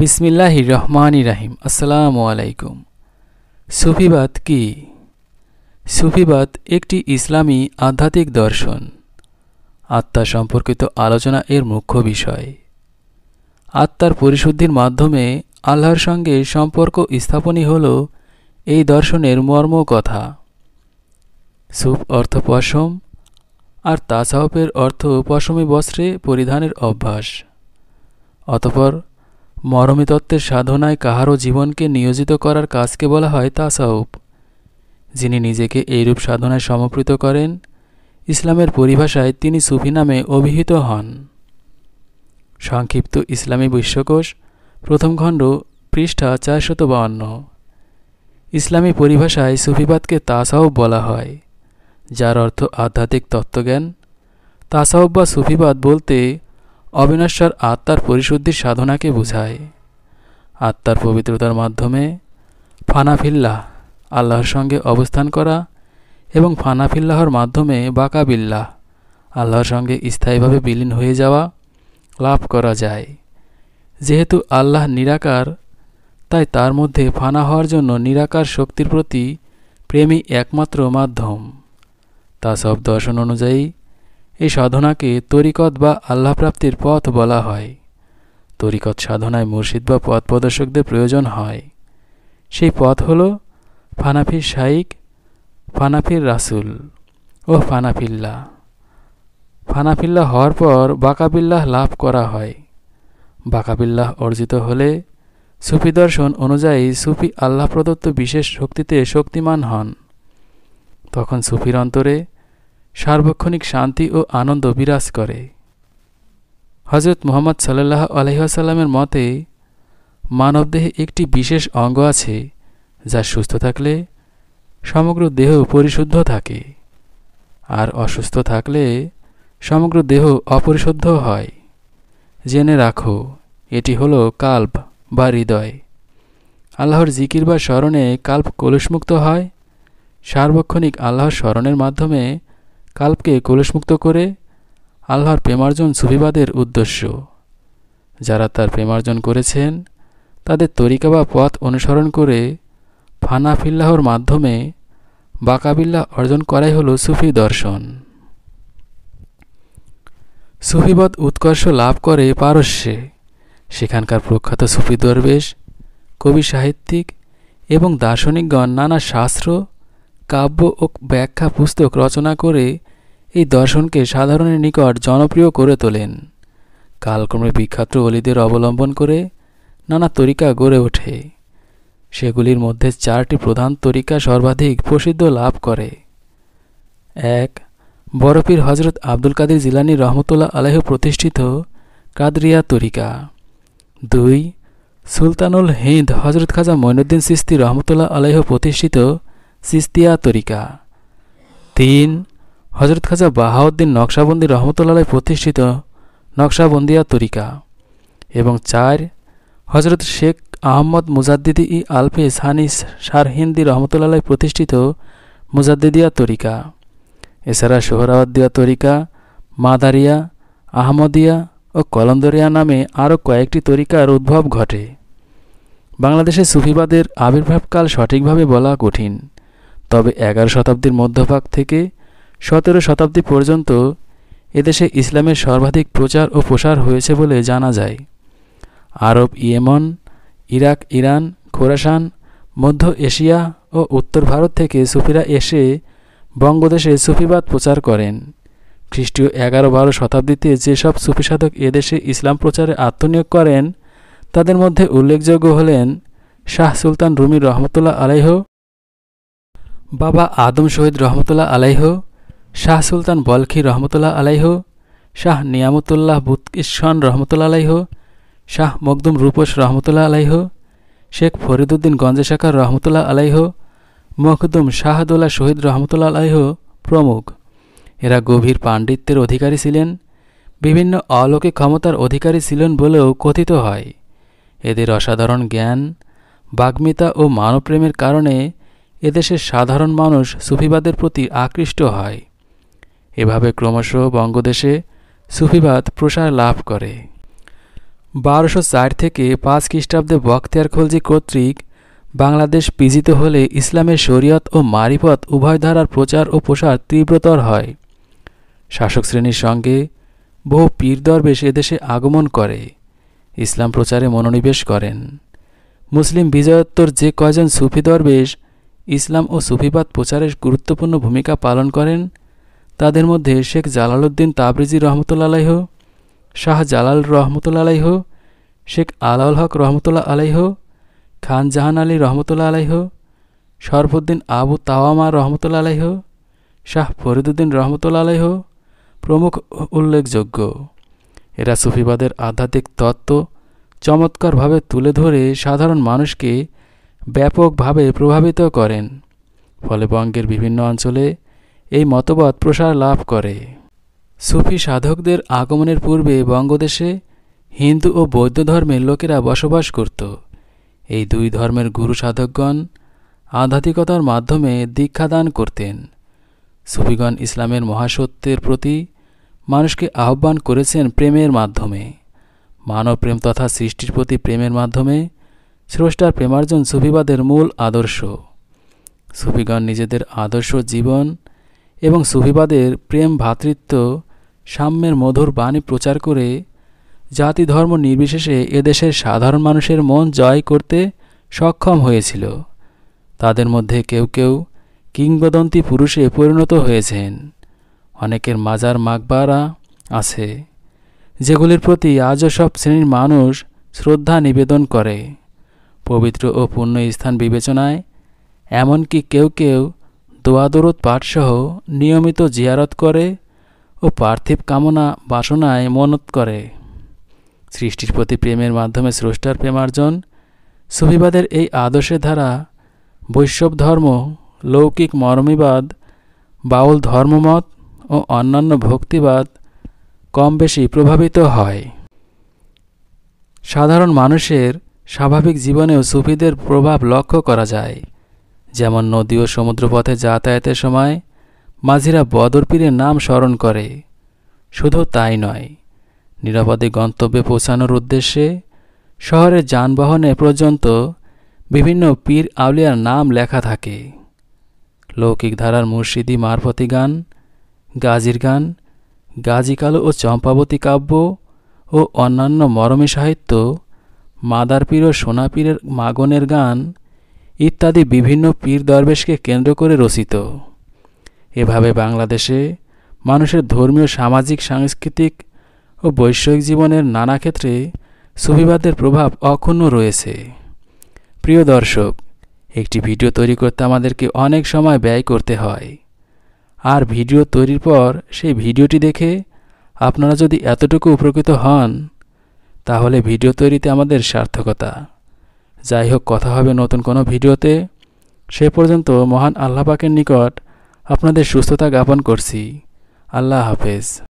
বিসমিল্লাহ রহমান ইরাহিম আসসালামু আলাইকুম সুফিবাদ কি সুফিবাদ একটি ইসলামী আধ্যাত্মিক দর্শন আত্মা সম্পর্কিত আলোচনা এর মুখ্য বিষয় আত্মার পরিশুদ্ধির মাধ্যমে আল্লাহর সঙ্গে সম্পর্ক স্থাপনই হল এই দর্শনের মর্ম কথা সুফ অর্থ পশম আর তাসাহপের অর্থ পশমী বস্ত্রে পরিধানের অভ্যাস অতপর মরমিতত্ত্বের সাধনায় কাহারও জীবনকে নিয়োজিত করার কাজকে বলা হয় তাসাউপ যিনি নিজেকে এইরূপ সাধনায় সমপ্রীত করেন ইসলামের পরিভাষায় তিনি সুফি নামে অভিহিত হন সংক্ষিপ্ত ইসলামী বিশ্বকোষ প্রথম খণ্ড পৃষ্ঠা চারশত বাহান্ন ইসলামী পরিভাষায় সুফিবাদকে তাসাউপ বলা হয় যার অর্থ আধ্যাত্মিক তত্ত্বজ্ঞান তাসাউপ বা সুফিবাদ বলতে অবিনশ্বর আত্মার পরিশুদ্ধির সাধনাকে বোঝায় আত্মার পবিত্রতার মাধ্যমে ফানাফিল্লাহ আল্লাহর সঙ্গে অবস্থান করা এবং ফানাফিল্লাহর মাধ্যমে বাকাবিল্লাহ আল্লাহর সঙ্গে স্থায়ীভাবে বিলীন হয়ে যাওয়া লাভ করা যায় যেহেতু আল্লাহ নিরাকার তাই তার মধ্যে ফানা হওয়ার জন্য নিরাকার শক্তির প্রতি প্রেমই একমাত্র মাধ্যম তা সব দর্শন অনুযায়ী এই সাধনাকে তরিকত বা আল্লাহপ্রাপ্তির পথ বলা হয় তরিকত সাধনায় মুর্শিদ বা পথ প্রদর্শকদের প্রয়োজন হয় সেই পথ হল ফানাফির শাইক ফানাফির রাসুল ও ফানাফিল্লা ফানাফিল্লা হওয়ার পর বাকাবিল্লাহ লাভ করা হয় বাকাবিল্লাহ অর্জিত হলে সুফি দর্শন অনুযায়ী সুফি আল্লাহ প্রদত্ত বিশেষ শক্তিতে শক্তিমান হন তখন সুফির অন্তরে সার্বক্ষণিক শান্তি ও আনন্দ বিরাজ করে হজরত মোহাম্মদ সাল্লাহ আলহিহাসাল্লামের মতে মানবদেহে একটি বিশেষ অঙ্গ আছে যা সুস্থ থাকলে সমগ্র দেহ পরিশুদ্ধ থাকে আর অসুস্থ থাকলে সমগ্র দেহ অপরিশুদ্ধ হয় জেনে রাখো এটি হলো কাল্প বা হৃদয় আল্লাহর জিকির বা স্মরণে কাল্প কলুষমুক্ত হয় সার্বক্ষণিক আল্লাহর স্মরণের মাধ্যমে কাল্পকে কলুষমুক্ত করে আল্লাহর প্রেমার্জন সুফিবাদের উদ্দেশ্য যারা তার প্রেমার্জন করেছেন তাদের তরিকা বা পথ অনুসরণ করে ফানাফিল্লাহর মাধ্যমে বাকাবিল্লা অর্জন করাই হল সুফি দর্শন সুফিবাদ উৎকর্ষ লাভ করে পারস্যে সেখানকার প্রখ্যাত সুফি দরবেশ কবি সাহিত্যিক এবং দার্শনিকগণ নানা শাস্ত্র কাব্য ও ব্যাখ্যা পুস্তক রচনা করে এই দর্শনকে সাধারণের নিকট জনপ্রিয় করে তোলেন কালক্রমে বিখ্যাত অলিদের অবলম্বন করে নানা তরিকা গড়ে ওঠে সেগুলির মধ্যে চারটি প্রধান তরিকা সর্বাধিক প্রসিদ্ধ লাভ করে এক বরফির হজরত আব্দুল কাদির জিলানি রহমতুল্লাহ আলহ প্রতিষ্ঠিত কাদরিয়া তরিকা দুই সুলতানুল হিন্দ হজরত খাজা মঈনুদ্দিন সিস্তি রহমতুল্লাহ আলহ প্রতিষ্ঠিত সিস্তিয়া তরিকা তিন হজরত খাজা বাহাউদ্দিন নকশাবন্দি রহমতুল্লাহ প্রতিষ্ঠিত নকশাবন্দিয়া তরিকা এবং চার হজরত শেখ আহমদ মুজাদ্দিদি ই আলফে সানি সারহিন্দি রহমতুল্লাহ প্রতিষ্ঠিত মুজাদ্দিদিয়া তরিকা এছাড়া সোহরাওয়াদ্দিয়া তরিকা মাদারিয়া আহমদিয়া ও কলন্দরিয়া নামে আরও কয়েকটি তরিকার উদ্ভব ঘটে বাংলাদেশে সুফিবাদের আবির্ভাবকাল সঠিকভাবে বলা কঠিন তবে এগারো শতাব্দীর মধ্যভাগ থেকে সতেরো শতাব্দী পর্যন্ত এদেশে ইসলামের সর্বাধিক প্রচার ও প্রসার হয়েছে বলে জানা যায় Arab Yemen Iraq Iran Khorasan মধ্য এশিয়া ও উত্তর ভারত থেকে সুফিরা এসে বঙ্গদেশে সুফিবাদ প্রচার করেন খ্রিস্টীয় এগারো বারো শতাব্দীতে যেসব সুফি সাধক এদেশে ইসলাম প্রচারে আত্মনিয়োগ করেন তাদের মধ্যে উল্লেখযোগ্য হলেন শাহ সুলতান রুমির রহমতুল্লাহ আলাইহ বাবা আদম শহীদ রহমতুল্লাহ আলাইহ শাহ সুলতান বলখি রহমতুল্লাহ আলাইহ শাহ নিয়ামতুল্লাহ বুতকিশন রহমতুল্লাহ আলাইহ শাহ মকদুম রূপস রহমতুল্লাহ আলাইহ শেখ ফরিদুদ্দিন গঞ্জেশাখার রহমতুল্লাহ আলাইহ মকদুম শাহদুল্লাহ শহীদ রহমতুল্লাহ আলাইহ প্রমুখ এরা গভীর পাণ্ডিত্যের অধিকারী ছিলেন বিভিন্ন অলৌকিক ক্ষমতার অধিকারী ছিলেন বলেও কথিত হয় এদের অসাধারণ জ্ঞান বাগ্মিতা ও মানবপ্রেমের কারণে এদেশের সাধারণ মানুষ সুফিবাদের প্রতি আকৃষ্ট হয় এভাবে ক্রমশ বঙ্গদেশে সুফিবাদ প্রসার লাভ করে বারোশো চার থেকে পাঁচ খ্রিস্টাব্দে বখতিয়ার খলজি কর্তৃক বাংলাদেশ পিজিত হলে ইসলামের শরীয়ত ও মারিপত উভয় ধারার প্রচার ও প্রসার তীব্রতর হয় শাসক শ্রেণীর সঙ্গে বহু পীর দরবেশ এদেশে আগমন করে ইসলাম প্রচারে মনোনিবেশ করেন মুসলিম বিজয়োত্তর যে কয়জন সুফি দরবেশ ইসলাম ও সুফিবাদ প্রচারে গুরুত্বপূর্ণ ভূমিকা পালন করেন তাদের মধ্যে শেখ জালালউদ্দিন তাবরিজি রহমতুল্লাহ শাহ জালাল রহমতুল্লাহ শেখ আলাউল হক রহমতুল্লাহ আলাইহ খান জাহান আলী রহমতুল্লাহ আলাইহ শরফুদ্দিন আবু তাওয়ামা রহমতুল্লা আলাইহ শাহ ফরিদুদ্দিন রহমতুল্লা আলাইহ প্রমুখ উল্লেখযোগ্য এরা সুফিবাদের আধ্যাত্মিক তত্ত্ব চমৎকারভাবে তুলে ধরে সাধারণ মানুষকে ব্যাপকভাবে প্রভাবিত করেন ফলে বঙ্গের বিভিন্ন অঞ্চলে এই মতবাদ প্রসার লাভ করে সুফি সাধকদের আগমনের পূর্বে বঙ্গদেশে হিন্দু ও বৌদ্ধ ধর্মের লোকেরা বসবাস করত এই দুই ধর্মের গুরু সাধকগণ আধ্যাত্মিকতার মাধ্যমে দীক্ষাদান করতেন সুফিগণ ইসলামের মহাসত্যের প্রতি মানুষকে আহ্বান করেছেন প্রেমের মাধ্যমে মানব প্রেম তথা সৃষ্টির প্রতি প্রেমের মাধ্যমে স্রষ্টার প্রেমার্জন সুফিবাদের মূল আদর্শ সুফিগণ নিজেদের আদর্শ জীবন এবং সুফিবাদের প্রেম ভ্রাতৃত্ব সাম্যের মধুর বাণী প্রচার করে জাতি ধর্ম নির্বিশেষে এদেশের সাধারণ মানুষের মন জয় করতে সক্ষম হয়েছিল তাদের মধ্যে কেউ কেউ কিংবদন্তি পুরুষে পরিণত হয়েছেন অনেকের মাজার মাকবারা আছে যেগুলির প্রতি আজও সব শ্রেণীর মানুষ শ্রদ্ধা নিবেদন করে পবিত্র ও পুণ্য স্থান বিবেচনায় এমনকি কেউ কেউ দোয়াদরুদ পাঠসহ নিয়মিত জিয়ারত করে ও পার্থিব কামনা বাসনায় মনত করে সৃষ্টির প্রতি প্রেমের মাধ্যমে স্রষ্টার প্রেমার্জন সুফিবাদের এই আদর্শের ধারা বৈষ্ণব ধর্ম লৌকিক মর্মিবাদ বাউল ধর্মমত ও অন্যান্য ভক্তিবাদ কম বেশি প্রভাবিত হয় সাধারণ মানুষের স্বাভাবিক জীবনেও সুফিদের প্রভাব লক্ষ্য করা যায় যেমন নদী ও সমুদ্রপথে যাতায়াতের সময় মাঝিরা বদর পীরের নাম স্মরণ করে শুধু তাই নয় নিরাপদে গন্তব্যে পৌঁছানোর উদ্দেশ্যে শহরের যানবাহনে পর্যন্ত বিভিন্ন পীর আউলিয়ার নাম লেখা থাকে লৌকিক ধারার মুর্শিদি মারফতি গান গাজির গান গাজিকালো ও চম্পাবতী কাব্য ও অন্যান্য মরমী সাহিত্য মাদার পীর ও সোনা পীরের মাগনের গান ইত্যাদি বিভিন্ন পীর দরবেশকে কেন্দ্র করে রচিত এভাবে বাংলাদেশে মানুষের ধর্মীয় সামাজিক সাংস্কৃতিক ও বৈষয়িক জীবনের নানা ক্ষেত্রে সুফিবাদের প্রভাব অক্ষুণ্ণ রয়েছে প্রিয় দর্শক একটি ভিডিও তৈরি করতে আমাদেরকে অনেক সময় ব্যয় করতে হয় আর ভিডিও তৈরির পর সেই ভিডিওটি দেখে আপনারা যদি এতটুকু উপকৃত হন তাহলে ভিডিও তৈরিতে আমাদের সার্থকতা যাই হোক কথা হবে নতুন কোনো ভিডিওতে সে পর্যন্ত মহান আল্লাপাকের নিকট আপনাদের সুস্থতা জ্ঞাপন করছি আল্লাহ হাফেজ